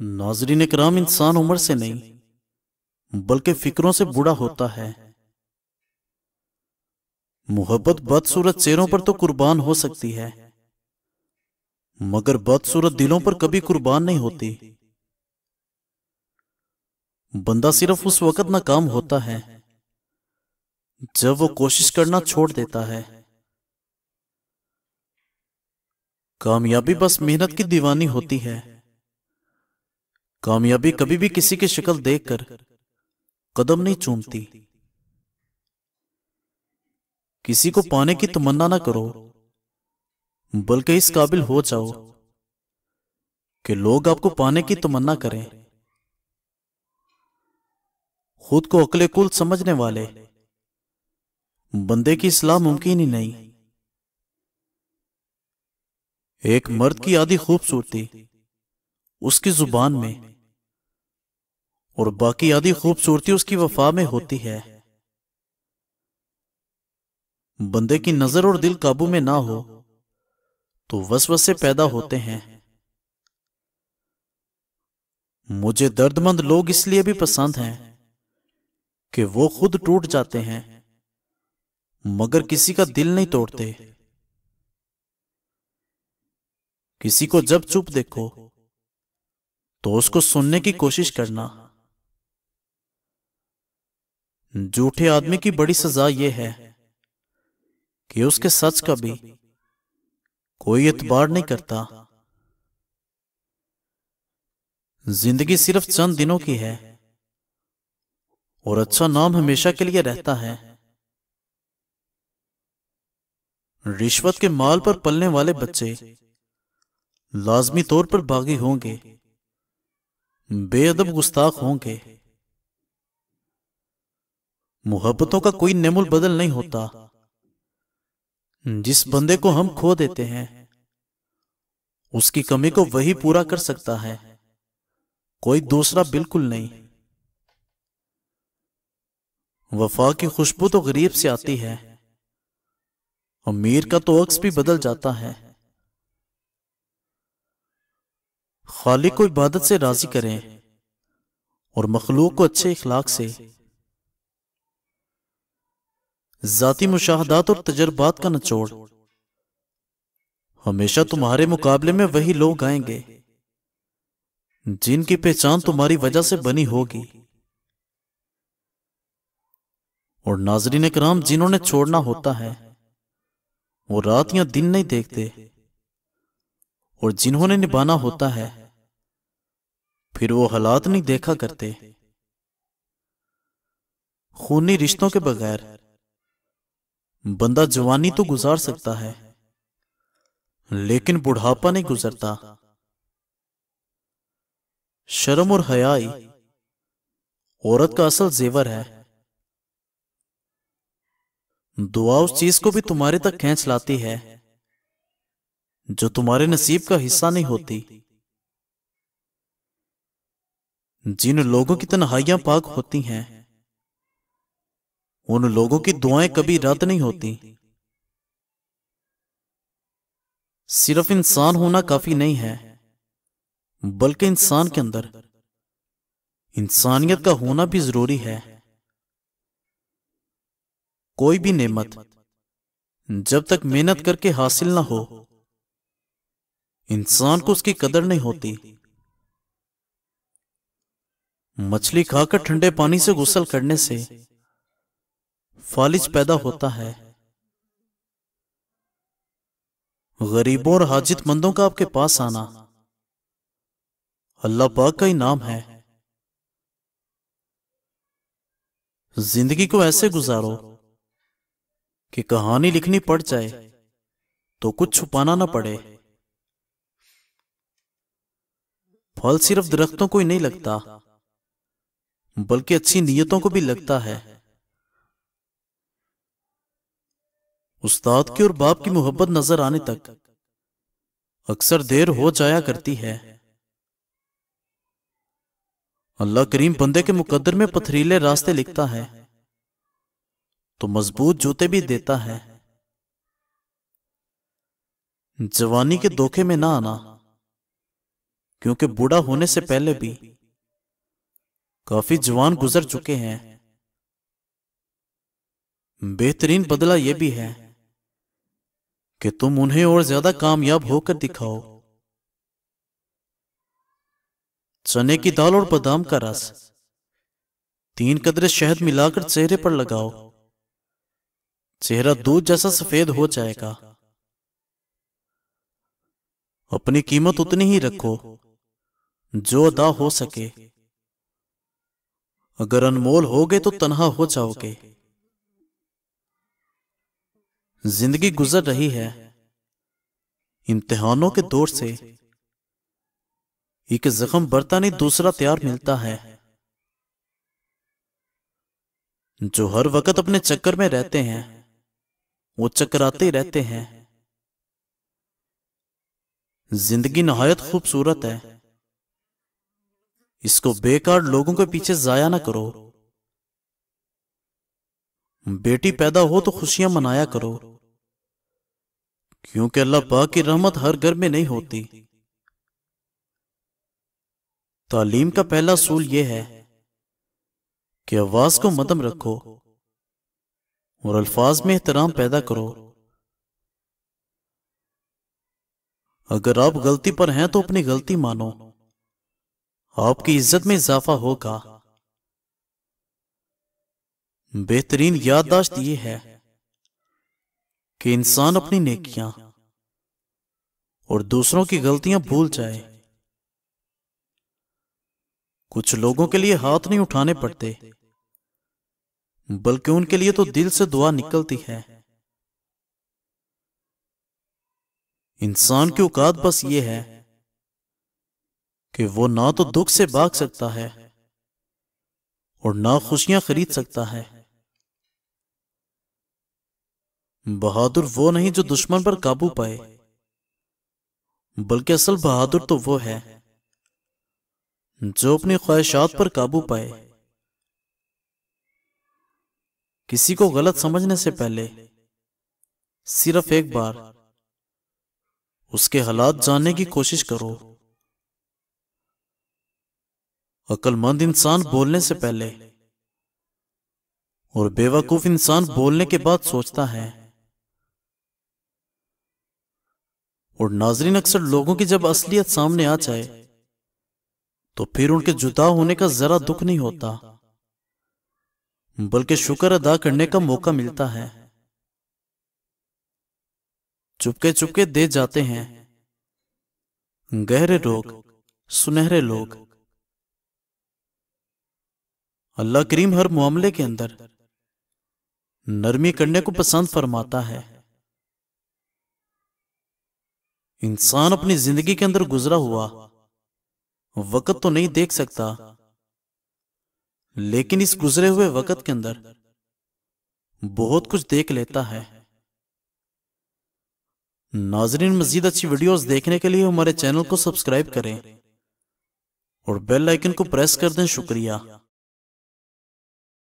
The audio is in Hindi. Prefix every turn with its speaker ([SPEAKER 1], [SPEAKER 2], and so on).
[SPEAKER 1] नाजरीन कराम इंसान उम्र से नहीं बल्कि फिक्रों से बूढ़ा होता है मोहब्बत बदसूरत चेहरों पर तो कुर्बान हो सकती है मगर बदसूरत दिलों पर कभी कुर्बान नहीं होती बंदा सिर्फ उस वक्त नाकाम होता है जब वो कोशिश करना छोड़ देता है कामयाबी बस मेहनत की दीवानी होती है कामयाबी कभी भी किसी की शक्ल देखकर कदम नहीं चूमती किसी को पाने की तमन्ना ना करो बल्कि इस काबिल हो जाओ कि लोग आपको पाने की तमन्ना करें खुद को अकले कुल समझने वाले बंदे की सलाह मुमकिन ही नहीं एक मर्द की आधी खूबसूरती उसकी जुबान में और बाकी आधी खूबसूरती उसकी वफा में होती है बंदे की नजर और दिल काबू में ना हो तो वसवसे पैदा होते हैं मुझे दर्दमंद लोग इसलिए भी पसंद हैं कि वो खुद टूट जाते हैं मगर किसी का दिल नहीं तोड़ते किसी को जब चुप देखो तो उसको सुनने की कोशिश करना झूठे आदमी की बड़ी सजा यह है कि उसके सच का भी कोई एतबार नहीं करता जिंदगी सिर्फ चंद दिनों की है और अच्छा नाम हमेशा के लिए रहता है रिश्वत के माल पर पलने वाले बच्चे लाजमी तौर पर बागी होंगे बेअदब गुस्ताख होंगे मोहब्बतों का कोई नेमुल बदल नहीं होता जिस बंदे को हम खो देते हैं उसकी कमी को वही पूरा कर सकता है कोई दूसरा बिल्कुल नहीं वफा की खुशबू तो गरीब से आती है अमीर का तो अक्स भी बदल जाता है खाली को इबादत से राजी करें और मखलूक को अच्छे इखलाक से ज़ाती मुशाहदात और तजर्बात का नचोड़ हमेशा तुम्हारे मुकाबले में वही लोग आएंगे जिनकी पहचान तुम्हारी वजह से बनी होगी और नाजरीन कराम जिन्होंने छोड़ना होता है वो रात या दिन नहीं देखते और जिन्होंने निभाना होता है फिर वो हालात नहीं देखा करते खूनी रिश्तों के बगैर बंदा जवानी तो गुजार सकता है लेकिन बुढ़ापा नहीं गुजरता शर्म और हयाई औरत का असल जेवर है दुआ उस चीज को भी तुम्हारे तक खेच लाती है जो तुम्हारे नसीब का हिस्सा नहीं होती जिन लोगों की तनहाइयां पाक होती हैं उन लोगों की दुआएं कभी रद्द नहीं होती सिर्फ इंसान होना काफी नहीं है बल्कि इंसान के अंदर इंसानियत का होना भी जरूरी है कोई भी नेमत जब तक मेहनत करके हासिल ना हो इंसान को उसकी कदर नहीं होती मछली खाकर ठंडे पानी से गुसल करने से फालिज पैदा होता है गरीबों और हाजतमंदों का आपके पास आना अल्लाह पाक का ही नाम है जिंदगी को ऐसे गुजारो कि कहानी लिखनी पड़ जाए तो, तो कुछ छुपाना ना पड़े फल सिर्फ दरख्तों को ही नहीं लगता बल्कि अच्छी नीयतों को भी लगता है उस्ताद की और बाप की मोहब्बत नजर आने तक अक्सर देर हो जाया करती है अल्लाह करीम बंदे के मुकद्दर में पथरीले रास्ते लिखता है तो मजबूत जूते भी देता है जवानी के धोखे में ना आना क्योंकि बूढ़ा होने से पहले भी काफी जवान गुजर चुके हैं बेहतरीन बदला यह भी है कि तुम उन्हें और ज्यादा कामयाब होकर दिखाओ चने की दाल और बादाम का रस तीन कदरे शहद मिलाकर चेहरे पर लगाओ चेहरा दूध जैसा सफेद हो जाएगा अपनी कीमत उतनी ही रखो जो अदा हो सके अगर अनमोल हो गए तो तनहा हो जाओगे जिंदगी गुजर रही है इम्तिहानों के दौर से एक जख्म बढ़ता नहीं दूसरा तैयार मिलता है जो हर वक्त अपने चक्कर में रहते हैं वो चक्कराते ही रहते हैं जिंदगी नहायत खूबसूरत है इसको बेकार लोगों के पीछे जाया ना करो बेटी पैदा हो तो खुशियां मनाया करो क्योंकि अल्लाह पाक की रहमत हर घर में नहीं होती तालीम का पहला सूल यह है कि आवाज को मदम रखो और अल्फाज में एहतराम पैदा करो अगर आप गलती पर हैं तो अपनी गलती मानो आपकी इज्जत में इजाफा होगा बेहतरीन याददाश्त यह है कि इंसान अपनी नेकियां और दूसरों की गलतियां भूल जाए कुछ लोगों के लिए हाथ नहीं उठाने पड़ते बल्कि उनके लिए तो दिल से दुआ निकलती है इंसान की औकात बस ये है कि वो ना तो दुख से भाग सकता है और ना खुशियां खरीद सकता है बहादुर वो नहीं जो दुश्मन पर काबू पाए बल्कि असल बहादुर तो वो है जो अपनी ख्वाहिशात पर काबू पाए किसी को गलत समझने से पहले सिर्फ एक बार उसके हालात जानने की कोशिश करो अक्लमंद इंसान बोलने से पहले और बेवकूफ इंसान बोलने के बाद सोचता है और नाजरीन अक्सर लोगों की जब असलियत सामने आ जाए तो फिर उनके जुदा होने का जरा दुख नहीं होता बल्कि शुक्र अदा करने का मौका मिलता है चुपके चुपके दे जाते हैं गहरे रोग सुनहरे लोग अल्लाह करीम हर मामले के अंदर नरमी करने को पसंद फरमाता है इंसान अपनी जिंदगी के अंदर गुजरा हुआ वक्त तो नहीं देख सकता लेकिन इस गुजरे हुए वक्त के अंदर बहुत कुछ देख लेता है नाजरीन मजीद अच्छी वीडियोस देखने के लिए हमारे चैनल को सब्सक्राइब करें और बेल आइकन को प्रेस कर दें शुक्रिया